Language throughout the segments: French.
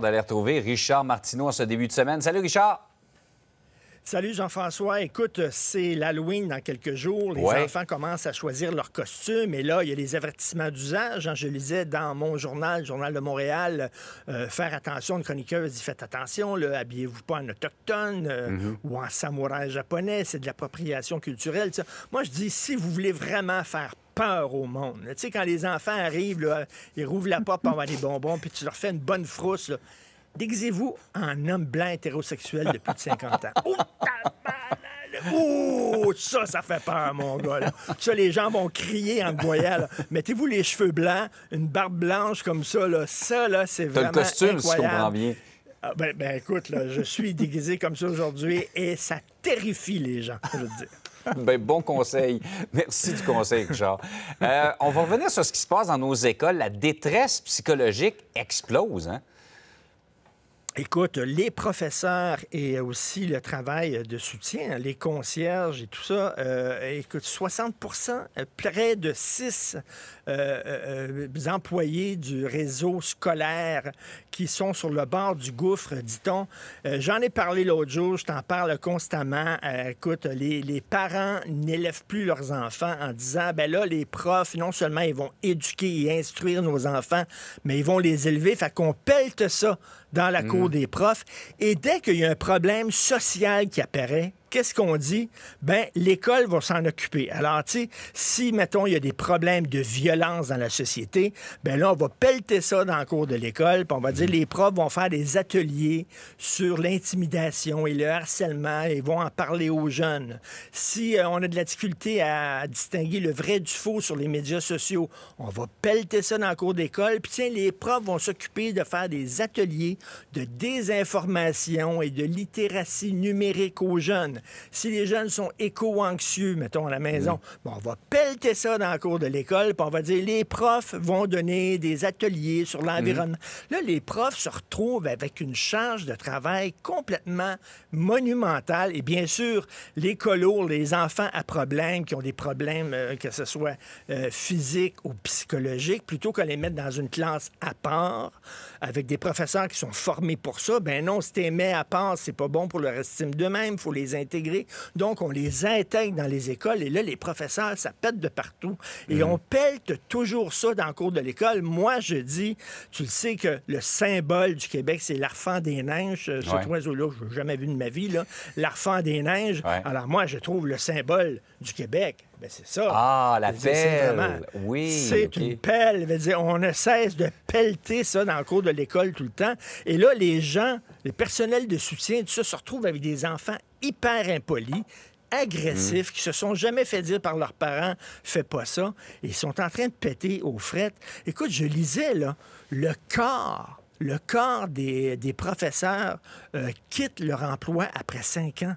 d'aller retrouver Richard Martineau à ce début de semaine. Salut Richard! Salut Jean-François. Écoute, c'est l'Halloween dans quelques jours. Les enfants commencent à choisir leurs costumes. Et là, il y a les avertissements d'usage. Hein. Je lisais dans mon journal, Journal de Montréal, euh, faire attention. Une chroniqueuse dit faites attention, habillez-vous pas en autochtone euh, mm-hmm. ou en samouraï japonais. C'est de l'appropriation culturelle. Moi, je dis si vous voulez vraiment faire peur au monde. Tu sais, quand les enfants arrivent, ils rouvrent la porte pour avoir des bonbons, puis tu leur fais une bonne frousse. Déguisez-vous en homme blanc hétérosexuel de plus de 50 ans. Oh, ça, ça fait peur, mon gars. Tu sais les gens vont crier en voyant. Mettez-vous les cheveux blancs, une barbe blanche comme ça. Là. Ça, c'est vraiment. le costume, incroyable. bien. Ah, ben, ben, écoute, je suis déguisé comme ça aujourd'hui et ça terrifie les gens, je veux dire. ben, bon conseil. Merci du conseil, Richard. Euh, on va revenir sur ce qui se passe dans nos écoles. La détresse psychologique explose. Hein? Écoute, les professeurs et aussi le travail de soutien, les concierges et tout ça, euh, écoute, 60 euh, près de 6 euh, employés du réseau scolaire qui sont sur le bord du gouffre, dit-on. J'en ai parlé l'autre jour, je t'en parle constamment. écoute, les, parents n'élèvent plus leurs enfants en disant, ben là, les profs, non seulement ils vont éduquer et instruire nos enfants, mais ils vont les élever, fait qu'on pelte ça dans la mm. cour des profs. Et dès qu'il y a un problème social qui apparaît, qu'est-ce qu'on dit? Ben, l'école va s'en occuper. Alors, tu sais, si, mettons, il y a des problèmes de violence dans la société, ben là, on va pelleter ça dans le cours de l'école, puis on va dire, mm. les profs vont faire des ateliers sur l'intimidation et le harcèlement et vont en parler aux jeunes. Si euh, on a de la difficulté à distinguer le vrai du faux sur les médias sociaux, on va pelleter ça dans le cours d'école, puis tiens, les profs vont s'occuper de faire des ateliers de désinformation et de littératie numérique aux jeunes. Si les jeunes sont éco-anxieux, mettons, à la maison, on va pelleter ça dans la cour de l'école, puis on va dire les profs vont donner des ateliers sur mhm. l'environnement. Là, les profs se retrouvent avec une charge de travail complètement monumentale. Et bien sûr, les colos, les enfants à problème, qui ont des problèmes, euh, que ce soit euh, physiques physique ou psychologique, plutôt que les mettre dans une classe à part, avec des professeurs qui sont formés pour ça, ben non, si t'es à part, c'est pas bon pour leur estime d'eux-mêmes, faut les donc, on les intègre dans les écoles. Et là, les professeurs, ça pète de partout. Et mhm. on pète toujours ça dans le cours de l'école. Moi, je dis, tu le sais que le symbole du Québec, c'est l'arfan des neiges. Euh, cet oiseau-là, je l'ai jamais vu de ma vie, l'arfan des neiges. Alors, moi, je trouve le symbole du Québec, ben, c'est ça. Ah, la pelle. Oui. C'est une pelle. on ne cesse de pelleter ça dans le cours de l'école tout le temps. Et là, les gens, les personnels de soutien, tout ça, se retrouvent avec des enfants hyper impolis agressifs, mm. qui se sont jamais fait dire par leurs parents, fais pas ça, ils sont en train de péter aux frettes. Écoute, je lisais, là, le corps, le corps des, professeurs euh, quitte leur emploi après cinq ans.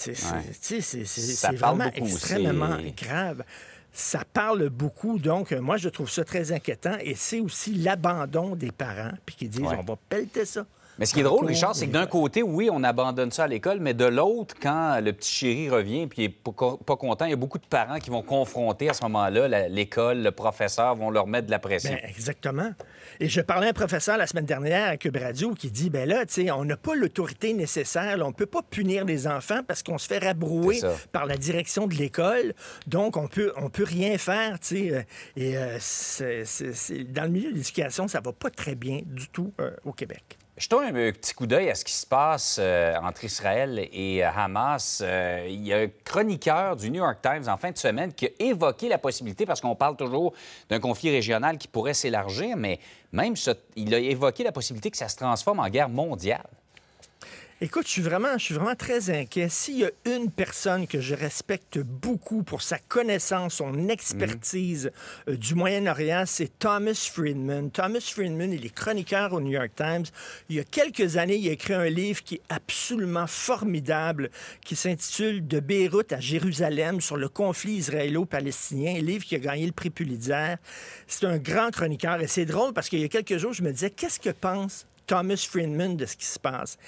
C'est vraiment extrêmement grave. Ça parle beaucoup, donc euh, moi je trouve ça très inquiétant et c'est aussi l'abandon des parents, puis qui disent on va pelleter ça. Mais ce qui est drôle, Richard, c'est que d'un côté, oui, on abandonne ça à l'école, mais de l'autre, quand le petit chéri revient puis il n'est pas content, il y a beaucoup de parents qui vont confronter à ce moment-là l'école, le professeur, vont leur mettre de la pression. Ben, exactement. Et je parlais à un professeur la semaine dernière à Cube qui dit, ben là, tu sais, on n'a pas l'autorité nécessaire, on ne peut pas punir les enfants parce qu'on se fait rabrouer par la direction de l'école, donc on peut, on peut rien faire, tu sais. Euh, et euh, dans le milieu de l'éducation, ça va pas très bien du tout euh, au Québec. Je donne un petit coup d'œil à ce qui se passe euh, entre Israël et euh, Hamas. Euh, il y a un chroniqueur du New York Times en fin de semaine qui a évoqué la possibilité, parce qu'on parle toujours d'un conflit régional qui pourrait s'élargir, mais même il a évoqué la possibilité que ça se transforme en guerre mondiale. Écoute, je suis vraiment, je suis vraiment très inquiet. S'il y a une personne que je respecte beaucoup pour sa connaissance, son expertise euh, du Moyen-Orient, c'est Thomas Friedman. Thomas Friedman, il est chroniqueur au New York Times. Il y a quelques années, il a écrit un livre qui est absolument formidable, qui s'intitule De Beyrouth à Jérusalem sur le conflit israélo-palestinien, un livre qui a gagné le prix Pulitzer. C'est un grand chroniqueur et c'est drôle parce qu'il y a quelques jours, je me disais, qu'est-ce que pense Thomas Friedman de ce qui se passe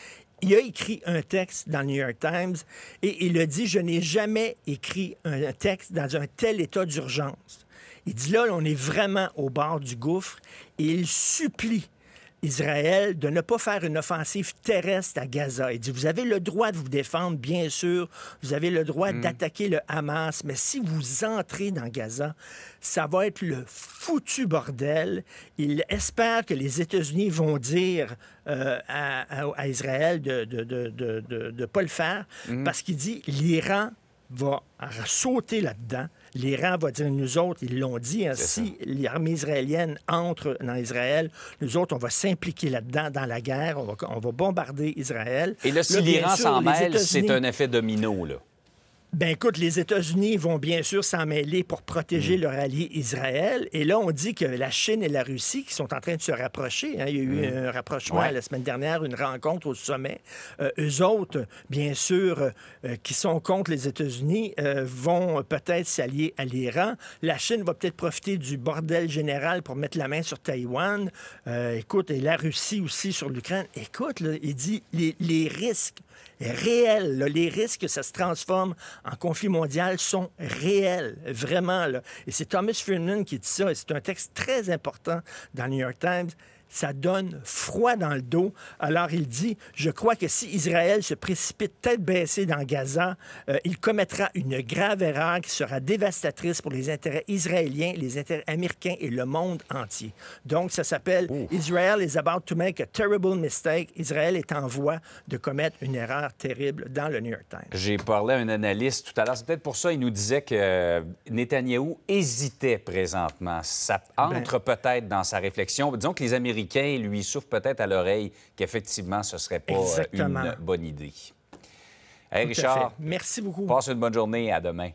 il a écrit un texte dans le New York Times et il a dit, je n'ai jamais écrit un texte dans un tel état d'urgence. Il dit là, on est vraiment au bord du gouffre et il supplie Israël de ne pas faire une offensive terrestre à Gaza. Il dit, vous avez le droit de vous défendre, bien sûr, vous avez le droit mm. d'attaquer le Hamas, mais si vous entrez dans Gaza, ça va être le foutu bordel. Il espère que les États-Unis vont dire euh, à, Israël de ne pas le faire, mm. parce qu'il dit, l'Iran va sauter là-dedans. L'Iran va dire, nous autres, ils l'ont dit, Ainsi, hein, si l'armée israélienne entre dans Israël, nous autres, on va s'impliquer là-dedans dans la guerre, on va, bombarder Israël. Et là, si l'Iran s'en mêle, c'est un effet domino, là. Ben écoute, les États-Unis vont bien sûr s'en mêler pour protéger mm. leur allié Israël. Et là, on dit que la Chine et la Russie qui sont en train de se rapprocher. Hein, il y a eu mm. un rapprochement la semaine dernière, une rencontre au sommet. Euh, eux autres, bien sûr, euh, qui sont contre les États-Unis, euh, vont peut-être s'allier à l'Iran. La Chine va peut-être profiter du bordel général pour mettre la main sur Taïwan. Euh, écoute, et la Russie aussi sur l'Ukraine. Écoute, il dit les, les risques réel. Les risques que ça se transforme en conflit mondial sont réels, vraiment. Et c'est Thomas Friedman qui dit ça, et c'est un texte très important dans le New York Times ça donne froid dans le dos. Alors il dit, je crois que si Israël se précipite tête baissée dans Gaza, euh, il commettra une grave erreur qui sera dévastatrice pour les intérêts israéliens, les intérêts américains et le monde entier. Donc ça s'appelle Israel is about to make a terrible mistake. Israël est en voie de commettre une erreur terrible dans le New York Times. J'ai parlé à un analyste tout à l'heure. C'est peut-être pour ça qu'il nous disait que euh, Netanyahou hésitait présentement. Ça ben entre peut-être dans sa réflexion. Disons que les Américains lui souffre peut-être à l'oreille qu'effectivement, ce serait pas euh, une bonne idée. Hey, Richard, merci beaucoup. Passe une bonne journée. À demain.